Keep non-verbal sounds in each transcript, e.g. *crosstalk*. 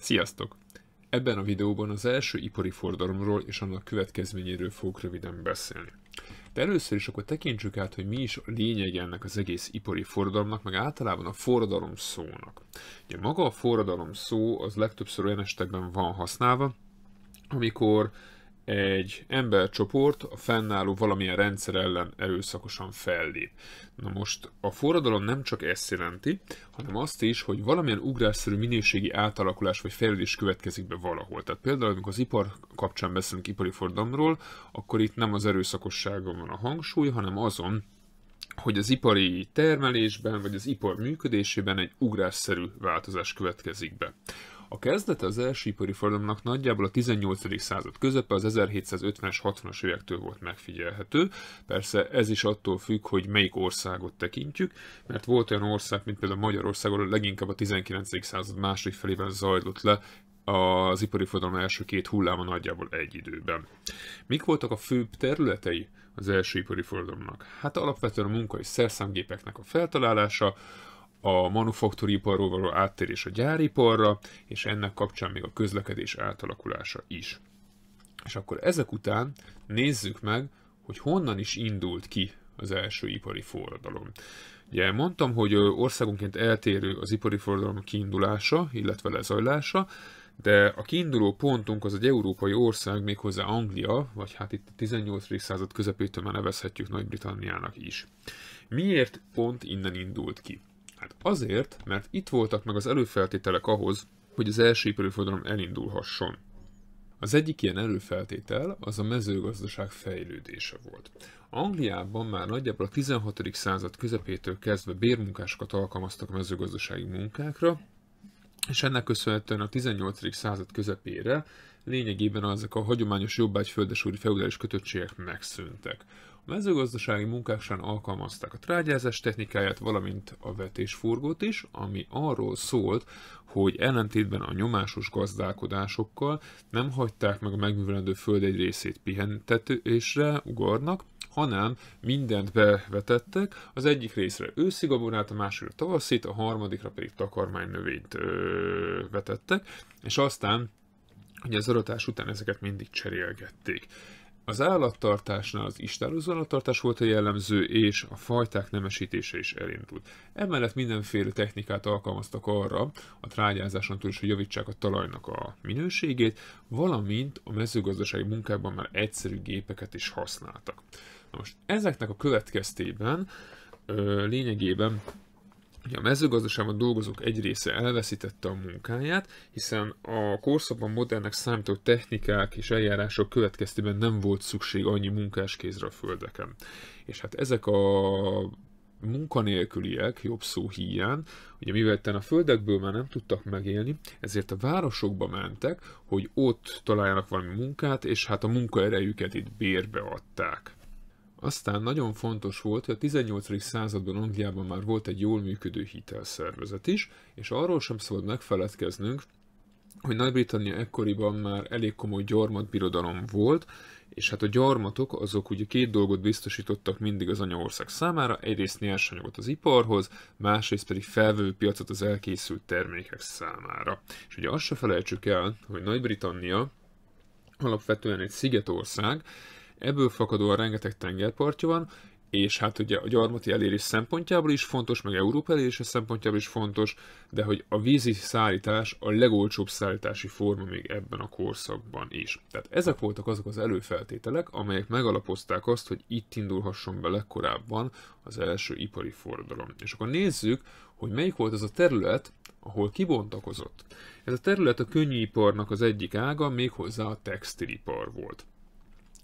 Sziasztok! Ebben a videóban az első ipari forradalomról és annak következményéről fogok röviden beszélni. De először is akkor tekintsük át, hogy mi is a lényeg ennek az egész ipari forradalomnak, meg általában a forradalom szónak. Ugye maga a forradalom szó az legtöbbször olyan estekben van használva, amikor egy embercsoport a fennálló valamilyen rendszer ellen erőszakosan fellép. Na most a forradalom nem csak ezt jelenti, hanem azt is, hogy valamilyen ugrásszerű minőségi átalakulás vagy fejlődés következik be valahol. Tehát például, amikor az ipar kapcsán beszélünk ipari forradalomról, akkor itt nem az erőszakosságon van a hangsúly, hanem azon, hogy az ipari termelésben vagy az ipar működésében egy ugrásszerű változás következik be. A kezdete az első ipari forradalomnak nagyjából a 18. század közepe, az 1750-es, 60-as évektől volt megfigyelhető. Persze ez is attól függ, hogy melyik országot tekintjük, mert volt olyan ország, mint például Magyarország, ahol leginkább a 19. század második felében zajlott le az ipari forradalom első két hulláma nagyjából egy időben. Mik voltak a főbb területei az első ipari forradalomnak? Hát alapvetően a munka szerszámgépeknek a feltalálása, a manufaktúriparról való áttérés a gyáriparra, és ennek kapcsán még a közlekedés átalakulása is. És akkor ezek után nézzük meg, hogy honnan is indult ki az első ipari forradalom. Ugye mondtam, hogy országonként eltérő az ipari forradalom kiindulása, illetve lezajlása, de a kiinduló pontunk az egy európai ország, méghozzá Anglia, vagy hát itt a 18. század közepétől már nevezhetjük Nagy-Britanniának is. Miért pont innen indult ki? Hát azért, mert itt voltak meg az előfeltételek ahhoz, hogy az első ipariforradalom elindulhasson. Az egyik ilyen előfeltétel az a mezőgazdaság fejlődése volt. Angliában már nagyjából a 16. század közepétől kezdve bérmunkásokat alkalmaztak mezőgazdasági munkákra, és ennek köszönhetően a 18. század közepére lényegében ezek a hagyományos jobbágyföldesúri feudális kötöttségek megszűntek. Mezőgazdasági során alkalmazták a trágyázás technikáját, valamint a vetésfurgót is, ami arról szólt, hogy ellentétben a nyomásos gazdálkodásokkal nem hagyták meg a megművelendő föld egy részét pihentetésre, ugarnak, hanem mindent bevetettek, az egyik részre gabonát, a másikra tavaszit, a harmadikra pedig takarmánynövényt ö, vetettek, és aztán ugye az aratás után ezeket mindig cserélgették. Az állattartásnál az istáros állattartás volt a jellemző, és a fajták nemesítése is elindult. Emellett mindenféle technikát alkalmaztak arra, a trágyázáson túl is, hogy javítsák a talajnak a minőségét, valamint a mezőgazdasági munkában már egyszerű gépeket is használtak. Na most ezeknek a következtében ö, lényegében hogy a mezőgazdaságban dolgozók egy része elveszítette a munkáját, hiszen a korszakban modernek számító technikák és eljárások következtében nem volt szükség annyi munkáskézre a földeken. És hát ezek a munkanélküliek, jobb szó híján, ugye mivel a földekből már nem tudtak megélni, ezért a városokba mentek, hogy ott találjanak valami munkát, és hát a munkaerejüket itt bérbe adták. Aztán nagyon fontos volt, hogy a 18. században Angliában már volt egy jól működő hitelszervezet is, és arról sem szabad megfeledkeznünk, hogy Nagy-Britannia ekkoriban már elég komoly gyarmatbirodalom volt, és hát a gyarmatok azok ugye két dolgot biztosítottak mindig az anyaország számára, egyrészt nyersanyagot az iparhoz, másrészt pedig felvevő piacot az elkészült termékek számára. És ugye azt se felejtsük el, hogy Nagy-Britannia alapvetően egy szigetország, Ebből fakadóan rengeteg tengerpartja van, és hát ugye a gyarmati elérés szempontjából is fontos, meg Európa elérése szempontjából is fontos, de hogy a vízi szállítás a legolcsóbb szállítási forma még ebben a korszakban is. Tehát ezek voltak azok az előfeltételek, amelyek megalapozták azt, hogy itt indulhasson be legkorábban az első ipari forradalom. És akkor nézzük, hogy melyik volt az a terület, ahol kibontakozott. Ez a terület a könnyűiparnak az egyik ága, méghozzá a textilipar volt.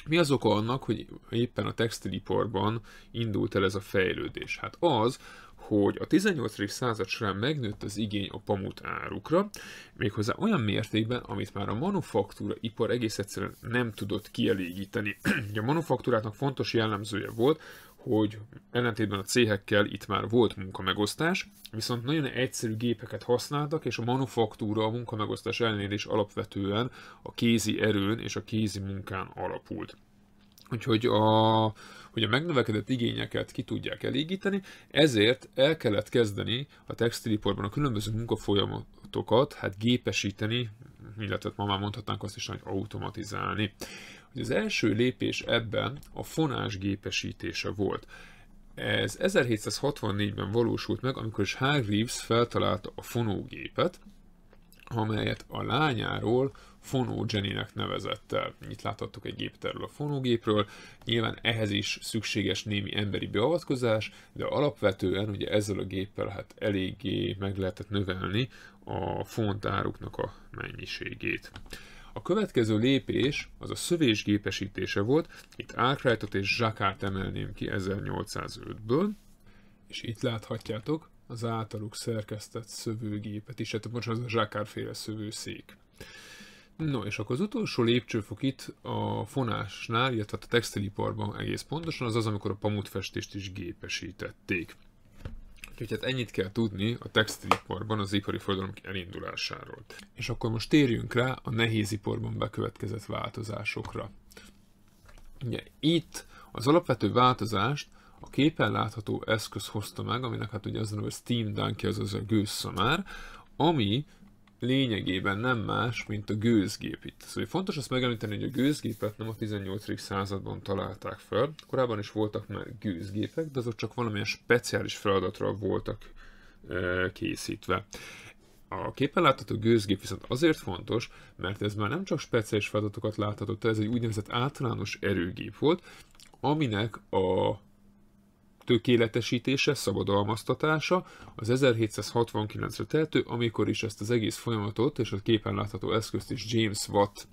Mi az oka annak, hogy éppen a textiliparban indult el ez a fejlődés? Hát az, hogy a 18. század során megnőtt az igény a pamut árukra, méghozzá olyan mértékben, amit már a manufaktúra ipar egész egyszerűen nem tudott kielégíteni. *clears throat* a manufaktúrátnak fontos jellemzője volt, hogy ellentétben a céhekkel itt már volt munkamegosztás, viszont nagyon egyszerű gépeket használtak, és a manufaktúra a munkamegosztás ellenére is alapvetően a kézi erőn és a kézi munkán alapult. Úgyhogy a, hogy a megnövekedett igényeket ki tudják elégíteni, ezért el kellett kezdeni a textiliparban a különböző munkafolyamatokat hát gépesíteni, illetve ma már mondhatnánk azt is, hogy automatizálni hogy az első lépés ebben a fonás gépesítése volt. Ez 1764-ben valósult meg, amikor is Reeves feltalálta a fonógépet, amelyet a lányáról Fonó Jenny-nek nevezett el. Itt láthattuk egy gépet erről a fonógépről, nyilván ehhez is szükséges némi emberi beavatkozás, de alapvetően ugye ezzel a géppel hát eléggé meg lehetett növelni a fontáruknak a mennyiségét. A következő lépés az a szövés gépesítése volt, itt Arkwrightot és Jacquard emelném ki 1805-ből, és itt láthatjátok az általuk szerkesztett szövőgépet is, tehát most az a zsákárféle szövőszék. No, és akkor az utolsó lépcsőfok itt a fonásnál, illetve a textiliparban egész pontosan, az az, amikor a pamutfestést is gépesítették. Úgyhogy hát ennyit kell tudni a textiliparban az ipari forradalom elindulásáról. És akkor most térjünk rá a nehéziporban bekövetkezett változásokra. Ugye itt az alapvető változást a képen látható eszköz hozta meg, aminek hát ugye az a Steam Donkey, az a gőzszamár, ami lényegében nem más, mint a gőzgép itt. Szóval fontos azt megemlíteni, hogy a gőzgépet nem a 18. században találták fel. Korábban is voltak már gőzgépek, de azok csak valamilyen speciális feladatra voltak e, készítve. A képen látható gőzgép viszont azért fontos, mert ez már nem csak speciális feladatokat láthatott, ez egy úgynevezett általános erőgép volt, aminek a tökéletesítése, szabadalmaztatása az 1769-re tehető, amikor is ezt az egész folyamatot és a képen látható eszközt is James Watt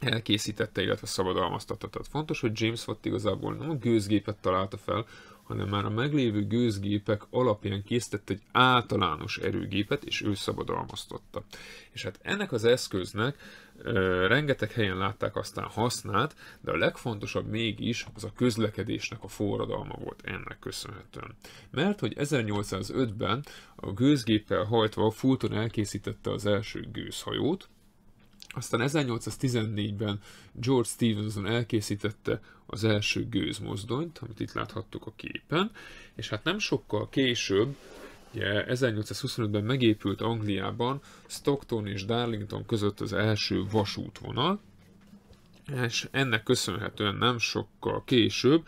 elkészítette, illetve szabadalmaztatta. Tehát fontos, hogy James Watt igazából nem a gőzgépet találta fel, hanem már a meglévő gőzgépek alapján készített egy általános erőgépet, és ő szabadalmaztatta. És hát ennek az eszköznek rengeteg helyen látták aztán hasznát, de a legfontosabb mégis az a közlekedésnek a forradalma volt ennek köszönhetően. Mert hogy 1805-ben a gőzgéppel hajtva Fulton elkészítette az első gőzhajót, aztán 1814-ben George Stevenson elkészítette az első gőzmozdonyt, amit itt láthattuk a képen, és hát nem sokkal később Ugye 1825-ben megépült Angliában Stockton és Darlington között az első vasútvonal, és ennek köszönhetően nem sokkal később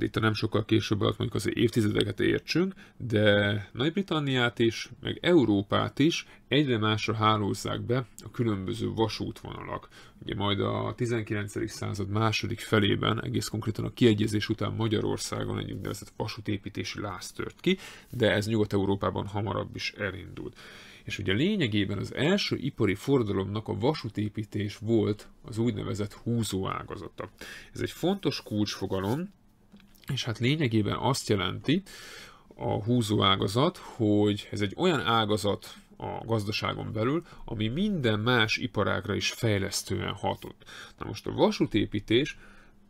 hát itt nem sokkal később, alatt mondjuk az évtizedeket értsünk, de Nagy-Britanniát is, meg Európát is egyre másra hálózzák be a különböző vasútvonalak. Ugye majd a 19. század második felében, egész konkrétan a kiegyezés után Magyarországon egy úgynevezett vasútépítési láz tört ki, de ez Nyugat-Európában hamarabb is elindult. És ugye lényegében az első ipari forradalomnak a vasútépítés volt az úgynevezett húzóágazata. Ez egy fontos kulcsfogalom, és hát lényegében azt jelenti a húzó ágazat, hogy ez egy olyan ágazat a gazdaságon belül, ami minden más iparágra is fejlesztően hatott. Na most a vasútépítés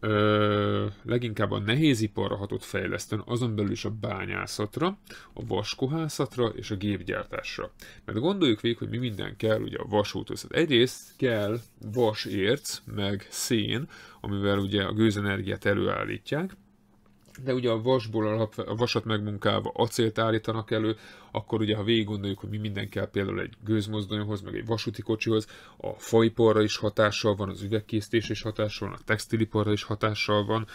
ö, leginkább a nehéziparra hatott fejlesztően, azon belül is a bányászatra, a vaskohászatra és a gépgyártásra. Mert gondoljuk végig, hogy mi minden kell ugye a vasúthoz. Hát egyrészt kell vasérc, meg szén, amivel ugye a gőzenergiát előállítják, de ugye a vasból alap, a vasat megmunkálva acélt állítanak elő, akkor ugye ha végig gondoljuk, hogy mi minden kell például egy gőzmozdonyhoz, meg egy vasúti kocsihoz, a faiparra is hatással van, az üvegkészítés is hatással van, a textiliparra is hatással van,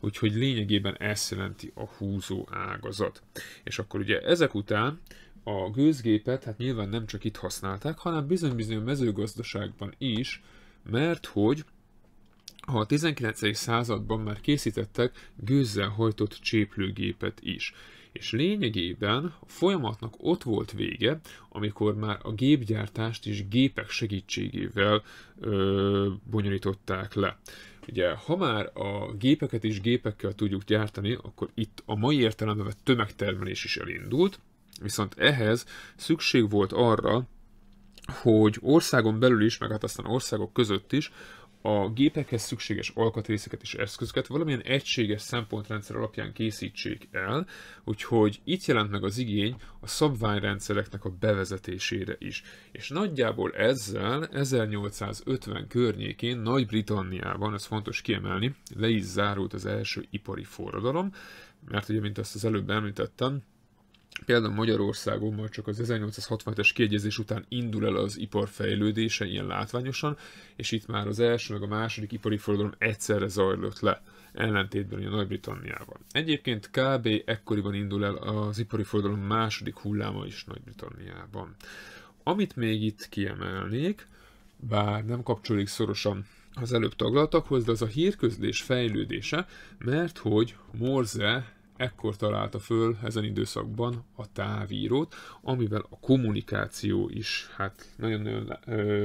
úgyhogy lényegében ezt jelenti a húzó ágazat. És akkor ugye ezek után a gőzgépet hát nyilván nem csak itt használták, hanem bizony-bizony mezőgazdaságban is, mert hogy a 19. században már készítettek gőzzel hajtott cséplőgépet is, és lényegében a folyamatnak ott volt vége, amikor már a gépgyártást is gépek segítségével ö, bonyolították le. Ugye, ha már a gépeket is gépekkel tudjuk gyártani, akkor itt a mai értelemben a tömegtermelés is elindult, viszont ehhez szükség volt arra, hogy országon belül is, meg hát aztán országok között is a gépekhez szükséges alkatrészeket és eszközöket valamilyen egységes szempontrendszer alapján készítsék el, úgyhogy itt jelent meg az igény a szabványrendszereknek a bevezetésére is. És nagyjából ezzel 1850 környékén Nagy-Britanniában, ez fontos kiemelni, le is zárult az első ipari forradalom, mert ugye, mint azt az előbb említettem, például Magyarországon már csak az 1867-es kiegyezés után indul el az ipar fejlődése ilyen látványosan, és itt már az első meg a második ipari forradalom egyszerre zajlott le, ellentétben a nagy britanniában Egyébként kb. ekkoriban indul el az ipari forradalom második hulláma is Nagy-Britanniában. Amit még itt kiemelnék, bár nem kapcsolódik szorosan az előbb taglaltakhoz, de az a hírközlés fejlődése, mert hogy Morze ekkor találta föl ezen időszakban a távírót, amivel a kommunikáció is hát nagyon-nagyon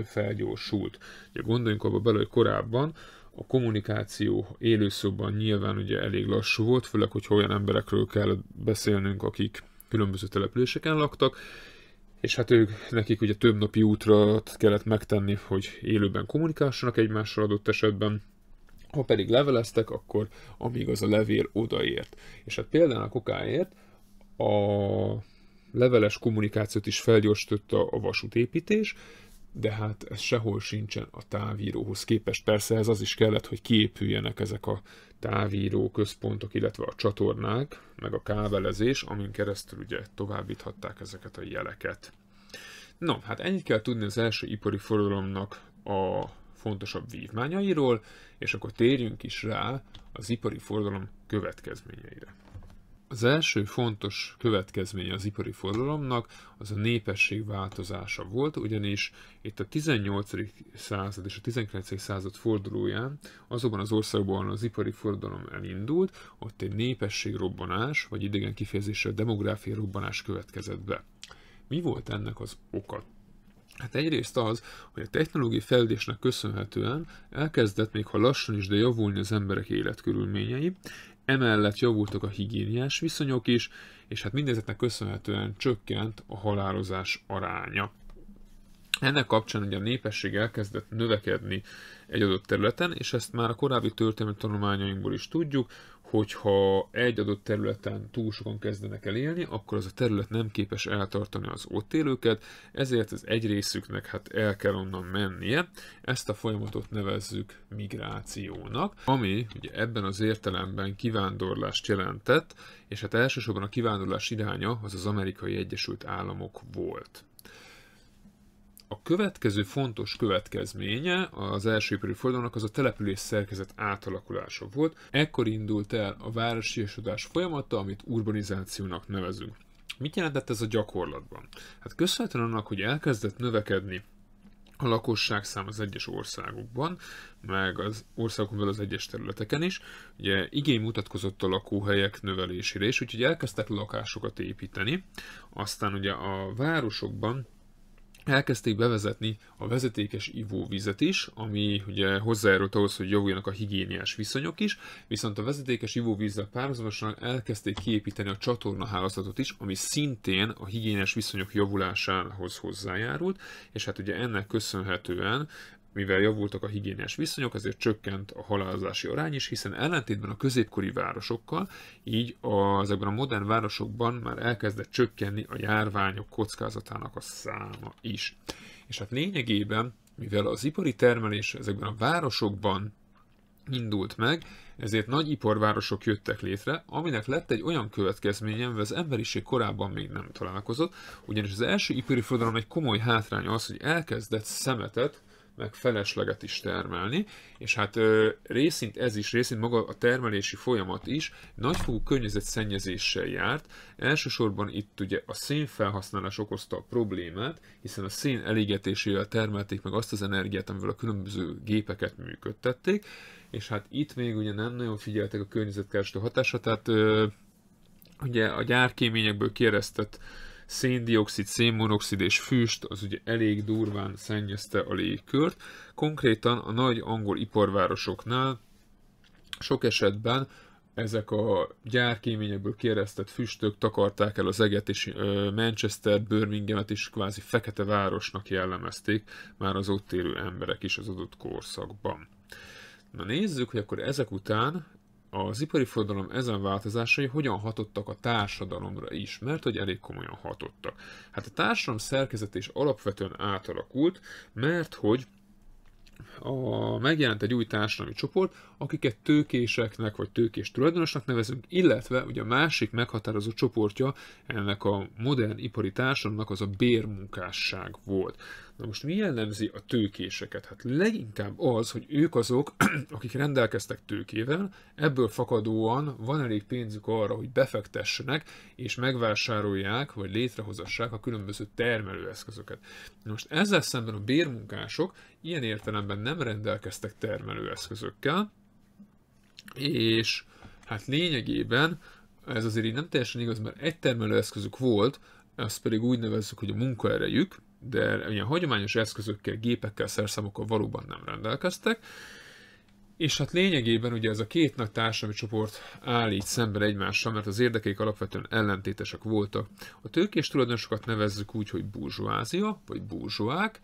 felgyorsult. Ugye gondoljunk abba bele, hogy korábban a kommunikáció élőszóban nyilván ugye elég lassú volt, főleg, hogy olyan emberekről kell beszélnünk, akik különböző településeken laktak, és hát ők, nekik ugye több napi útra kellett megtenni, hogy élőben kommunikálsanak egymással adott esetben, ha pedig leveleztek, akkor amíg az a levél odaért. És hát például a kokáért a leveles kommunikációt is felgyorsította a vasútépítés, de hát ez sehol sincsen a távíróhoz képest. Persze ez az is kellett, hogy kiépüljenek ezek a távíró központok, illetve a csatornák, meg a kábelezés, amin keresztül ugye továbbíthatták ezeket a jeleket. Na, hát ennyit kell tudni az első ipari forradalomnak a fontosabb vívmányairól, és akkor térjünk is rá az ipari forgalom következményeire. Az első fontos következménye az ipari forgalomnak az a népesség változása volt, ugyanis itt a 18. század és a 19. század fordulóján azokban az országban az ipari forgalom elindult, ott egy népességrobbanás, vagy idegen kifejezéssel demográfia robbanás következett be. Mi volt ennek az oka? Hát egyrészt az, hogy a technológiai fejlődésnek köszönhetően elkezdett még ha lassan is, de javulni az emberek életkörülményei, emellett javultak a higiéniás viszonyok is, és hát mindezetnek köszönhetően csökkent a halálozás aránya. Ennek kapcsán ugye a népesség elkezdett növekedni egy adott területen, és ezt már a korábbi történelmi tanulmányainkból is tudjuk, hogyha egy adott területen túl sokan kezdenek el élni, akkor az a terület nem képes eltartani az ott élőket, ezért az egy részüknek hát el kell onnan mennie. Ezt a folyamatot nevezzük migrációnak, ami ugye ebben az értelemben kivándorlást jelentett, és hát elsősorban a kivándorlás iránya az az amerikai Egyesült Államok volt a következő fontos következménye az első ipari fordulónak az a település szerkezet átalakulása volt. Ekkor indult el a városiasodás folyamata, amit urbanizációnak nevezünk. Mit jelentett ez a gyakorlatban? Hát köszönhetően annak, hogy elkezdett növekedni a lakosság szám az egyes országokban, meg az országokon belül az egyes területeken is, ugye igény mutatkozott a lakóhelyek növelésére is, úgyhogy elkezdtek lakásokat építeni, aztán ugye a városokban elkezdték bevezetni a vezetékes ivóvizet is, ami ugye hozzájárult ahhoz, hogy javuljanak a higiéniás viszonyok is, viszont a vezetékes ivóvízzel párhuzamosan elkezdték kiépíteni a csatornahálózatot is, ami szintén a higiéniás viszonyok javulásához hozzájárult, és hát ugye ennek köszönhetően mivel javultak a higiéniás viszonyok, ezért csökkent a halálozási arány is, hiszen ellentétben a középkori városokkal, így a, ezekben a modern városokban már elkezdett csökkenni a járványok kockázatának a száma is. És hát lényegében, mivel az ipari termelés ezekben a városokban indult meg, ezért nagy iparvárosok jöttek létre, aminek lett egy olyan következménye, amivel az emberiség korábban még nem találkozott, ugyanis az első ipari forradalom egy komoly hátrány az, hogy elkezdett szemetet meg felesleget is termelni, és hát ö, részint ez is, részint maga a termelési folyamat is nagyfokú környezetszennyezéssel járt. Elsősorban itt ugye a szénfelhasználás okozta a problémát, hiszen a szén elégetésével termelték meg azt az energiát, amivel a különböző gépeket működtették, és hát itt még ugye nem nagyon figyeltek a környezetkárosító hatásra, tehát ö, ugye a gyárkéményekből kieresztett széndiokszid, szénmonoxid és füst az ugye elég durván szennyezte a légkört. Konkrétan a nagy angol iparvárosoknál sok esetben ezek a gyárkéményekből kéreztett füstök takarták el az eget, és Manchester, Birminghamet is kvázi fekete városnak jellemezték már az ott élő emberek is az adott korszakban. Na nézzük, hogy akkor ezek után az ipari forradalom ezen változásai hogyan hatottak a társadalomra is, mert hogy elég komolyan hatottak. Hát a társadalom szerkezet is alapvetően átalakult, mert hogy a, megjelent egy új társadalmi csoport, akiket tőkéseknek vagy tőkés tulajdonosnak nevezünk, illetve ugye a másik meghatározó csoportja ennek a modern ipari társadalomnak az a bérmunkásság volt. Na most mi jellemzi a tőkéseket? Hát leginkább az, hogy ők azok, *clears throat* akik rendelkeztek tőkével, ebből fakadóan van elég pénzük arra, hogy befektessenek és megvásárolják, vagy létrehozassák a különböző termelőeszközöket. Na most ezzel szemben a bérmunkások ilyen értelemben nem rendelkeztek termelőeszközökkel, és hát lényegében ez azért így nem teljesen igaz, mert egy termelőeszközük volt, ezt pedig úgy nevezzük, hogy a munkaerejük, de ilyen hagyományos eszközökkel, gépekkel, szerszámokkal valóban nem rendelkeztek, és hát lényegében ugye ez a két nagy társadalmi csoport áll így szemben egymással, mert az érdekeik alapvetően ellentétesek voltak. A tőkés tulajdonosokat nevezzük úgy, hogy burzsóázia, vagy burzsóák,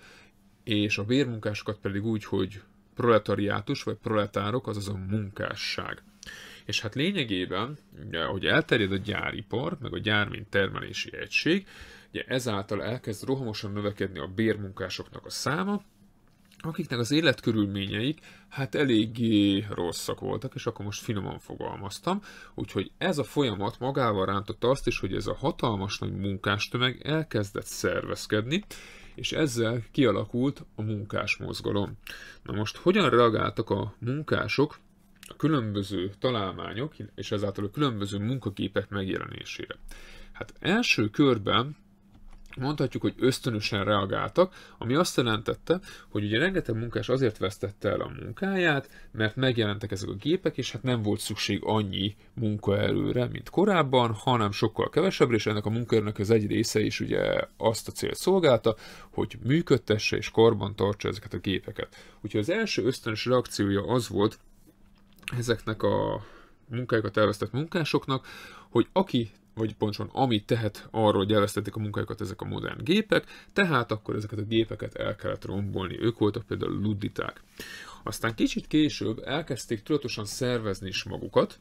és a bérmunkásokat pedig úgy, hogy proletariátus, vagy proletárok, azaz a munkásság. És hát lényegében, ugye, hogy elterjed a gyáripar, meg a gyár mint termelési egység, Ugye ezáltal elkezd rohamosan növekedni a bérmunkásoknak a száma, akiknek az életkörülményeik hát eléggé rosszak voltak, és akkor most finoman fogalmaztam, úgyhogy ez a folyamat magával rántotta azt is, hogy ez a hatalmas nagy munkástömeg elkezdett szervezkedni, és ezzel kialakult a munkásmozgalom. Na most hogyan reagáltak a munkások a különböző találmányok és ezáltal a különböző munkagépek megjelenésére? Hát első körben mondhatjuk, hogy ösztönösen reagáltak, ami azt jelentette, hogy ugye rengeteg munkás azért vesztette el a munkáját, mert megjelentek ezek a gépek, és hát nem volt szükség annyi munkaerőre, mint korábban, hanem sokkal kevesebbre, és ennek a munkaerőnek az egy része is ugye azt a célt szolgálta, hogy működtesse és karban tartsa ezeket a gépeket. Úgyhogy az első ösztönös reakciója az volt ezeknek a munkájukat elvesztett munkásoknak, hogy aki vagy pontosan amit tehet, arról elvesztették a munkájukat ezek a modern gépek, tehát akkor ezeket a gépeket el kellett rombolni. Ők voltak például ludditák. Aztán kicsit később elkezdték tudatosan szervezni is magukat,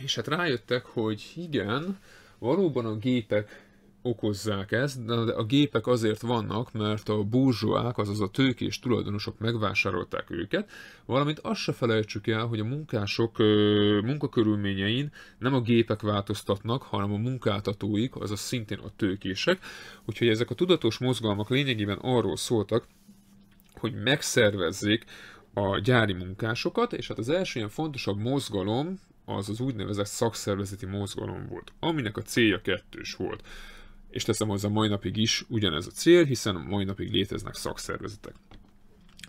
és hát rájöttek, hogy igen, valóban a gépek okozzák ezt, de a gépek azért vannak, mert a burzsóák, azaz a tőkés tulajdonosok megvásárolták őket, valamint azt se felejtsük el, hogy a munkások munkakörülményein nem a gépek változtatnak, hanem a munkáltatóik, azaz szintén a tőkések, úgyhogy ezek a tudatos mozgalmak lényegében arról szóltak, hogy megszervezzék a gyári munkásokat, és hát az első ilyen fontosabb mozgalom az az úgynevezett szakszervezeti mozgalom volt, aminek a célja kettős volt és teszem hozzá mai napig is ugyanez a cél, hiszen mai napig léteznek szakszervezetek.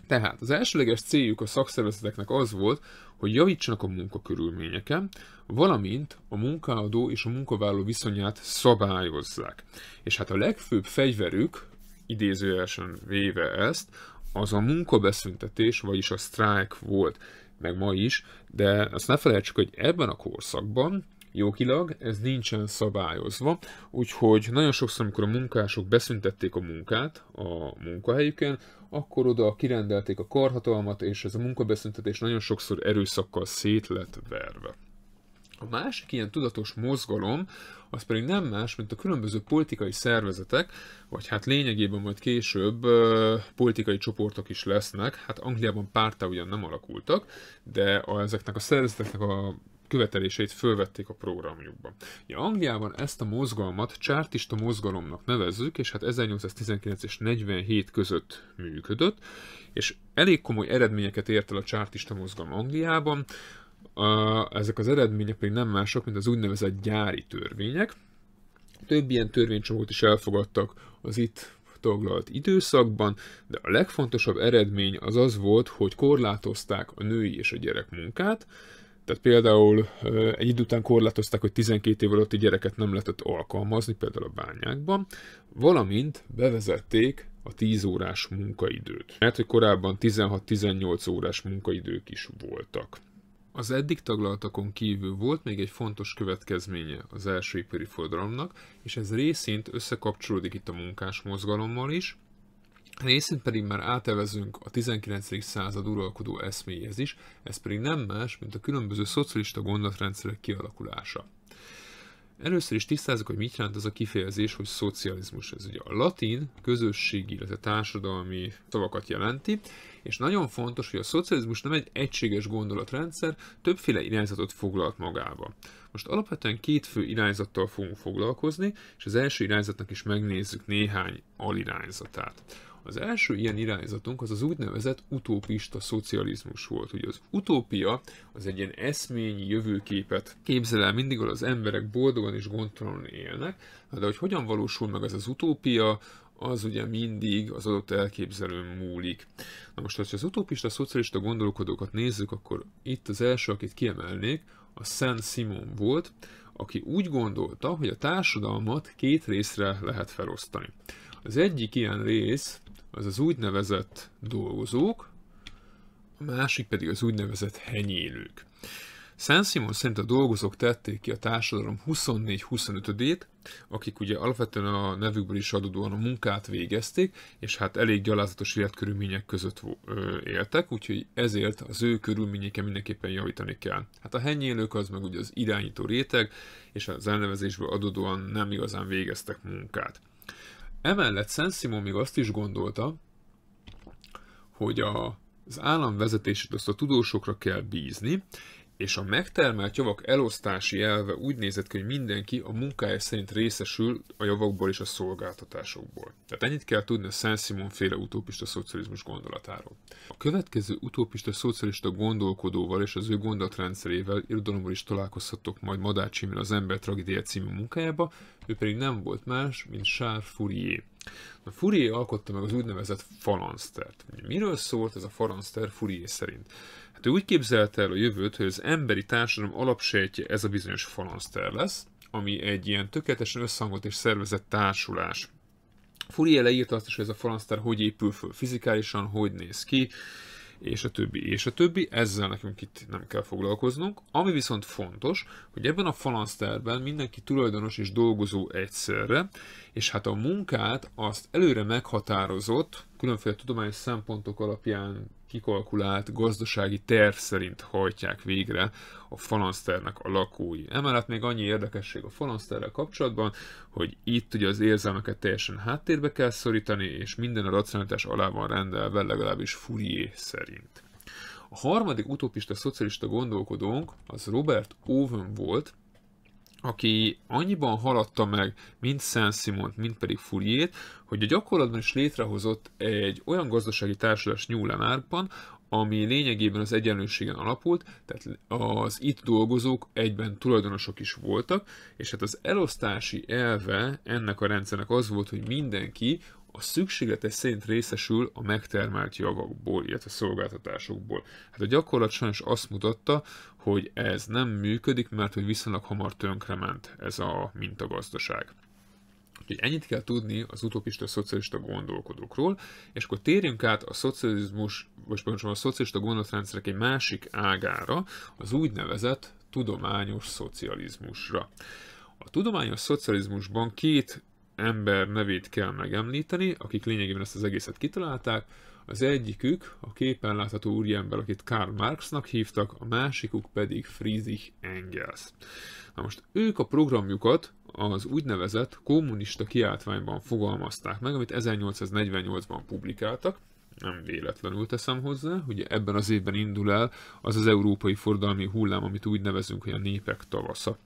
Tehát az elsőleges céljuk a szakszervezeteknek az volt, hogy javítsanak a munkakörülményeken, valamint a munkaadó és a munkavállaló viszonyát szabályozzák. És hát a legfőbb fegyverük, idézőjelesen véve ezt, az a munkabeszüntetés, vagyis a sztrájk volt, meg ma is, de azt ne felejtsük, hogy ebben a korszakban Jogilag ez nincsen szabályozva, úgyhogy nagyon sokszor, amikor a munkások beszüntették a munkát a munkahelyüken, akkor oda kirendelték a karhatalmat, és ez a munkabeszüntetés nagyon sokszor erőszakkal szét lett verve. A másik ilyen tudatos mozgalom, az pedig nem más, mint a különböző politikai szervezetek, vagy hát lényegében majd később politikai csoportok is lesznek. Hát Angliában pártá ugyan nem alakultak, de a, ezeknek a szervezeteknek a követeléseit fölvették a programjukba. Ja, Angliában ezt a mozgalmat csártista mozgalomnak nevezzük, és hát 1819 és 47 között működött, és elég komoly eredményeket ért el a csártista mozgalom Angliában, ezek az eredmények pedig nem mások, mint az úgynevezett gyári törvények. Több ilyen törvénycsomót is elfogadtak az itt taglalt időszakban, de a legfontosabb eredmény az az volt, hogy korlátozták a női és a gyerek munkát, tehát például egy idő után korlátozták, hogy 12 év alatti gyereket nem lehetett alkalmazni, például a bányákban, valamint bevezették a 10 órás munkaidőt. Mert hogy korábban 16-18 órás munkaidők is voltak. Az eddig taglaltakon kívül volt még egy fontos következménye az első ipari forradalomnak, és ez részint összekapcsolódik itt a munkás mozgalommal is, Részint pedig már átevezünk a 19. század uralkodó eszméjéhez is, ez pedig nem más, mint a különböző szocialista gondolatrendszerek kialakulása. Először is tisztázzuk, hogy mit jelent az a kifejezés, hogy szocializmus. Ez ugye a latin közösségi, illetve társadalmi szavakat jelenti, és nagyon fontos, hogy a szocializmus nem egy egységes gondolatrendszer, többféle irányzatot foglalt magába. Most alapvetően két fő irányzattal fogunk foglalkozni, és az első irányzatnak is megnézzük néhány alirányzatát. Az első ilyen irányzatunk az az úgynevezett utópista szocializmus volt. Ugye az utópia az egy ilyen eszményi jövőképet képzel el mindig, ahol az emberek boldogan és gondtalanul élnek, de hogy hogyan valósul meg ez az utópia, az ugye mindig az adott elképzelőn múlik. Na most, ha az utópista, szocialista gondolkodókat nézzük, akkor itt az első, akit kiemelnék, a Saint Simon volt, aki úgy gondolta, hogy a társadalmat két részre lehet felosztani. Az egyik ilyen rész az az úgynevezett dolgozók, a másik pedig az úgynevezett henyélők. Szent simon szerint a dolgozók tették ki a társadalom 24-25-ét, akik ugye alapvetően a nevükből is adódóan a munkát végezték, és hát elég gyalázatos életkörülmények között éltek, úgyhogy ezért az ő körülményeken mindenképpen javítani kell. Hát a henyélők az meg ugye az irányító réteg, és az elnevezésből adódóan nem igazán végeztek munkát. Emellett Szent simon még azt is gondolta, hogy a, az állam vezetését azt a tudósokra kell bízni, és a megtermelt javak elosztási elve úgy nézett ki, hogy mindenki a munkája szerint részesül a javakból és a szolgáltatásokból. Tehát ennyit kell tudni a Saint-Simon féle utópista szocializmus gondolatáról. A következő utópista szocialista gondolkodóval és az ő gondolatrendszerével irodalomból is találkozhattok majd Madács Imre az Ember tragédia című munkájába, ő pedig nem volt más, mint Charles Fourier. A Fourier alkotta meg az úgynevezett falansztert. Miről szólt ez a falanszter Fourier szerint? ő úgy képzelte el a jövőt, hogy az emberi társadalom alapsejtje ez a bizonyos falanszter lesz, ami egy ilyen tökéletesen összehangolt és szervezett társulás. Fourier leírta azt is, hogy ez a falanszter hogy épül föl fizikálisan, hogy néz ki, és a többi, és a többi, ezzel nekünk itt nem kell foglalkoznunk. Ami viszont fontos, hogy ebben a falanszterben mindenki tulajdonos és dolgozó egyszerre, és hát a munkát azt előre meghatározott, különféle tudományos szempontok alapján kikalkulált gazdasági terv szerint hajtják végre a falanszternek a lakói. Emellett még annyi érdekesség a falanszterrel kapcsolatban, hogy itt ugye az érzelmeket teljesen háttérbe kell szorítani, és minden a racionalitás alá van rendelve, legalábbis Fourier szerint. A harmadik utopista szocialista gondolkodónk az Robert Owen volt, aki annyiban haladta meg mind saint Simon, mind pedig Fourier-t, hogy a gyakorlatban is létrehozott egy olyan gazdasági társulás New Lenarkban, ami lényegében az egyenlőségen alapult, tehát az itt dolgozók egyben tulajdonosok is voltak, és hát az elosztási elve ennek a rendszernek az volt, hogy mindenki a szükséglete szerint részesül a megtermelt javakból, illetve szolgáltatásokból. Hát a gyakorlat sajnos azt mutatta, hogy ez nem működik, mert hogy viszonylag hamar tönkrement ez a mintagazdaság. Úgyhogy ennyit kell tudni az utopista szocialista gondolkodókról, és akkor térjünk át a szocializmus, vagy pontosan a szocialista gondolatrendszerek egy másik ágára, az úgynevezett tudományos szocializmusra. A tudományos szocializmusban két ember nevét kell megemlíteni, akik lényegében ezt az egészet kitalálták. Az egyikük a képen látható úriember, akit Karl Marxnak hívtak, a másikuk pedig Friedrich Engels. Na most ők a programjukat az úgynevezett kommunista kiáltványban fogalmazták meg, amit 1848-ban publikáltak, nem véletlenül teszem hozzá, hogy ebben az évben indul el az az európai forradalmi hullám, amit úgy nevezünk, hogy a népek tavasza.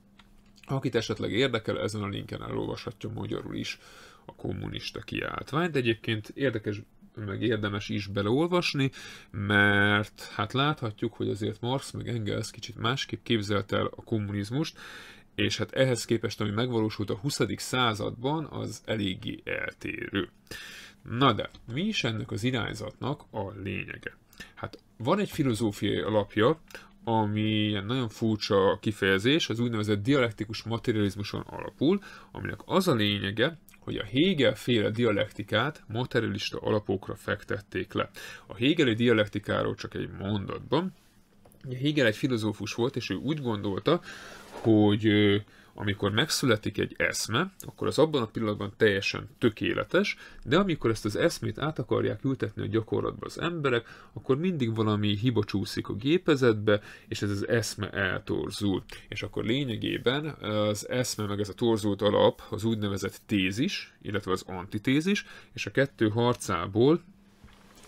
Akit esetleg érdekel, ezen a linken elolvashatja magyarul is a kommunista kiáltványt. Egyébként érdekes meg érdemes is beleolvasni, mert hát láthatjuk, hogy azért Marx meg Engels kicsit másképp képzelt el a kommunizmust, és hát ehhez képest, ami megvalósult a 20. században, az eléggé eltérő. Na de, mi is ennek az irányzatnak a lényege? Hát van egy filozófiai alapja, ami ilyen nagyon furcsa kifejezés, az úgynevezett dialektikus materializmuson alapul, aminek az a lényege, hogy a Hegel féle dialektikát materialista alapokra fektették le. A Hegeli dialektikáról csak egy mondatban. Hegel egy filozófus volt, és ő úgy gondolta, hogy amikor megszületik egy eszme, akkor az abban a pillanatban teljesen tökéletes, de amikor ezt az eszmét át akarják ültetni a gyakorlatba az emberek, akkor mindig valami hiba csúszik a gépezetbe, és ez az eszme eltorzul. És akkor lényegében az eszme meg ez a torzult alap az úgynevezett tézis, illetve az antitézis, és a kettő harcából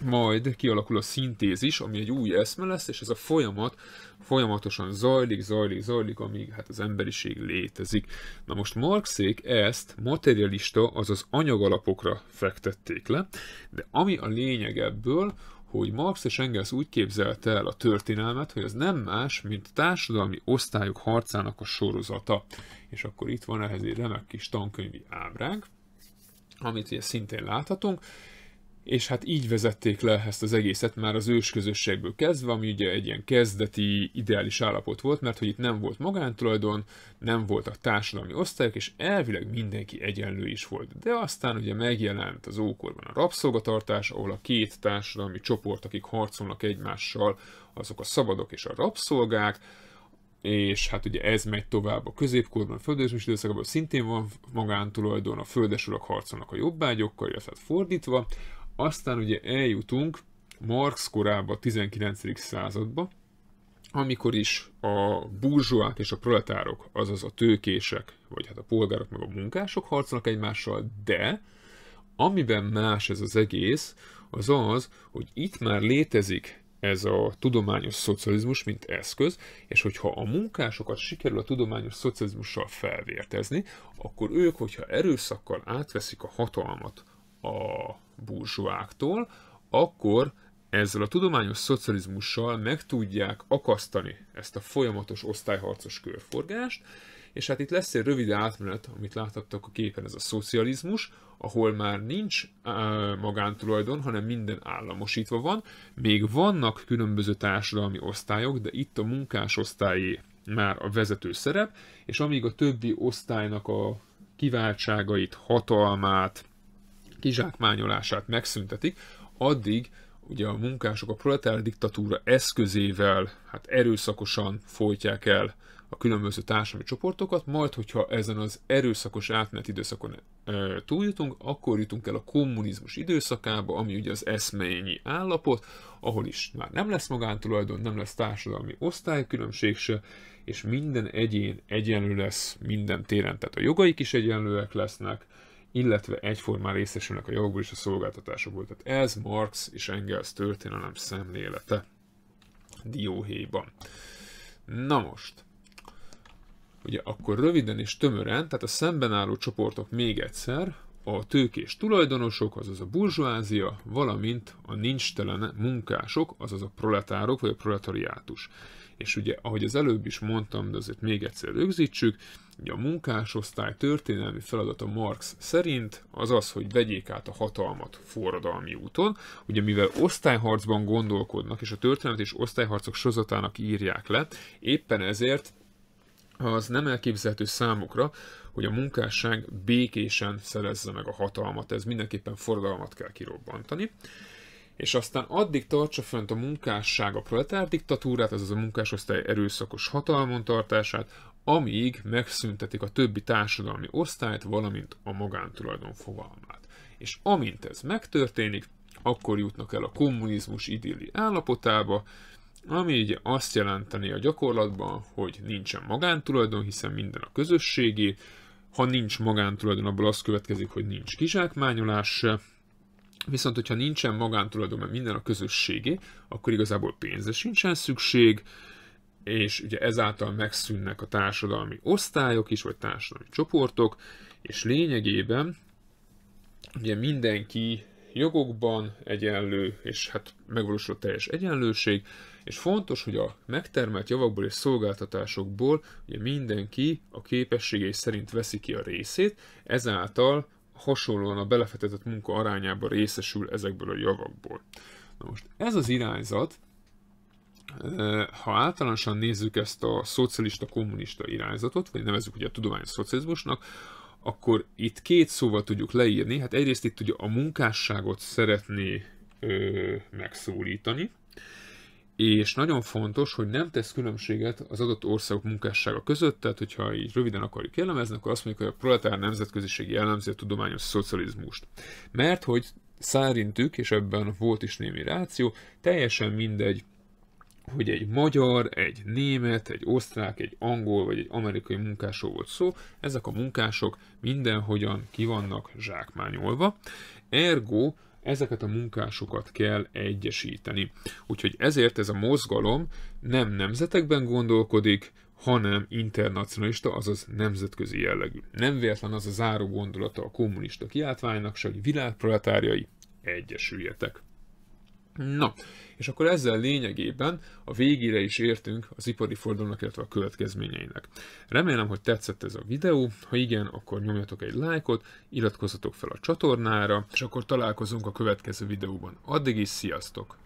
majd kialakul a szintézis, ami egy új eszme lesz, és ez a folyamat folyamatosan zajlik, zajlik, zajlik, amíg hát az emberiség létezik. Na most Marxék ezt materialista, azaz anyagalapokra fektették le, de ami a lényeg ebből, hogy Marx és Engels úgy képzelte el a történelmet, hogy ez nem más, mint társadalmi osztályok harcának a sorozata. És akkor itt van ehhez egy remek kis tankönyvi ábránk, amit ugye szintén láthatunk, és hát így vezették le ezt az egészet már az ősközösségből kezdve, ami ugye egy ilyen kezdeti ideális állapot volt, mert hogy itt nem volt magántulajdon, nem voltak társadalmi osztályok, és elvileg mindenki egyenlő is volt. De aztán ugye megjelent az ókorban a rabszolgatartás, ahol a két társadalmi csoport, akik harcolnak egymással, azok a szabadok és a rabszolgák, és hát ugye ez megy tovább a középkorban, a földesmés időszakban szintén van magántulajdon, a földesurak harcolnak a jobbágyokkal, illetve hát fordítva, aztán ugye eljutunk Marx korába, 19. századba, amikor is a burzsóák és a proletárok, azaz a tőkések, vagy hát a polgárok meg a munkások harcolnak egymással, de amiben más ez az egész, az az, hogy itt már létezik ez a tudományos szocializmus, mint eszköz, és hogyha a munkásokat sikerül a tudományos szocializmussal felvértezni, akkor ők, hogyha erőszakkal átveszik a hatalmat a burzsóáktól, akkor ezzel a tudományos szocializmussal meg tudják akasztani ezt a folyamatos osztályharcos körforgást, és hát itt lesz egy rövid átmenet, amit láthattak a képen, ez a szocializmus, ahol már nincs magántulajdon, hanem minden államosítva van. Még vannak különböző társadalmi osztályok, de itt a osztályé már a vezető szerep, és amíg a többi osztálynak a kiváltságait, hatalmát, kizsákmányolását megszüntetik, addig ugye a munkások a proletár diktatúra eszközével, hát erőszakosan folytják el a különböző társadalmi csoportokat, majd hogyha ezen az erőszakos átmenet időszakon e, túljutunk, akkor jutunk el a kommunizmus időszakába, ami ugye az eszményi állapot, ahol is már nem lesz magántulajdon, nem lesz társadalmi osztálykülönbség se, és minden egyén egyenlő lesz minden téren, tehát a jogaik is egyenlőek lesznek, illetve egyformán részesülnek a jogból és a szolgáltatásokból. Tehát ez Marx és Engels történelem szemlélete dióhéjban. Na most, ugye akkor röviden és tömören, tehát a szemben álló csoportok még egyszer, a tőkés tulajdonosok, azaz a burzsóázia, valamint a nincstelen munkások, azaz a proletárok vagy a proletariátus. És ugye, ahogy az előbb is mondtam, de azért még egyszer rögzítsük, ugye a munkásosztály történelmi feladata Marx szerint az az, hogy vegyék át a hatalmat forradalmi úton. Ugye mivel osztályharcban gondolkodnak, és a történet és osztályharcok sozatának írják le, éppen ezért az nem elképzelhető számukra, hogy a munkásság békésen szerezze meg a hatalmat. Ez mindenképpen forradalmat kell kirobbantani és aztán addig tartsa fönt a munkásság a proletár diktatúrát, azaz a munkásosztály erőszakos hatalmon tartását, amíg megszüntetik a többi társadalmi osztályt, valamint a magántulajdon fogalmát. És amint ez megtörténik, akkor jutnak el a kommunizmus idilli állapotába, ami ugye azt jelenteni a gyakorlatban, hogy nincsen magántulajdon, hiszen minden a közösségi, ha nincs magántulajdon, abból az következik, hogy nincs kizsákmányolás Viszont, hogyha nincsen magántulajdon, mert minden a közösségé, akkor igazából pénzre sincsen szükség, és ugye ezáltal megszűnnek a társadalmi osztályok is, vagy társadalmi csoportok, és lényegében ugye mindenki jogokban egyenlő, és hát megvalósul teljes egyenlőség, és fontos, hogy a megtermelt javakból és szolgáltatásokból ugye mindenki a képességei szerint veszi ki a részét, ezáltal hasonlóan a belefetetett munka arányába részesül ezekből a javakból. Na most ez az irányzat, eh, ha általánosan nézzük ezt a szocialista-kommunista irányzatot, vagy nevezzük ugye a tudományos szocializmusnak, akkor itt két szóval tudjuk leírni. Hát egyrészt itt ugye a munkásságot szeretné ö, eh, megszólítani, és nagyon fontos, hogy nem tesz különbséget az adott országok munkássága között, tehát hogyha így röviden akarjuk jellemezni, akkor azt mondjuk, hogy a proletár nemzetköziség jellemzi a tudományos szocializmust. Mert hogy szárintük, és ebben volt is némi ráció, teljesen mindegy, hogy egy magyar, egy német, egy osztrák, egy angol vagy egy amerikai munkásról volt szó, ezek a munkások mindenhogyan kivannak zsákmányolva, ergo ezeket a munkásokat kell egyesíteni. Úgyhogy ezért ez a mozgalom nem nemzetekben gondolkodik, hanem internacionalista, azaz nemzetközi jellegű. Nem véletlen az a záró gondolata a kommunista kiáltványnak, se, hogy világproletáriai egyesüljetek. Na, és akkor ezzel lényegében a végére is értünk az ipari fordulónak, illetve a következményeinek. Remélem, hogy tetszett ez a videó, ha igen, akkor nyomjatok egy lájkot, iratkozzatok fel a csatornára, és akkor találkozunk a következő videóban. Addig is sziasztok!